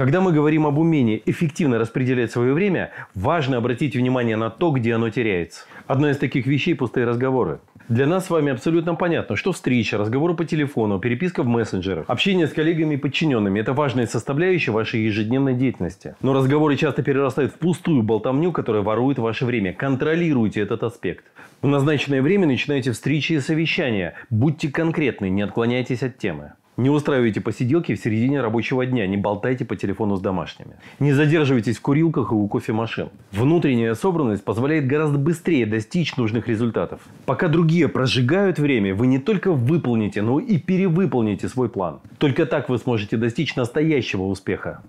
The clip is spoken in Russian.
Когда мы говорим об умении эффективно распределять свое время, важно обратить внимание на то, где оно теряется. Одна из таких вещей – пустые разговоры. Для нас с вами абсолютно понятно, что встреча, разговоры по телефону, переписка в мессенджерах, общение с коллегами и подчиненными – это важная составляющая вашей ежедневной деятельности. Но разговоры часто перерастают в пустую болтовню, которая ворует ваше время. Контролируйте этот аспект. В назначенное время начинайте встречи и совещания. Будьте конкретны, не отклоняйтесь от темы. Не устраивайте посиделки в середине рабочего дня, не болтайте по телефону с домашними. Не задерживайтесь в курилках и у кофемашин. Внутренняя собранность позволяет гораздо быстрее достичь нужных результатов. Пока другие прожигают время, вы не только выполните, но и перевыполните свой план. Только так вы сможете достичь настоящего успеха.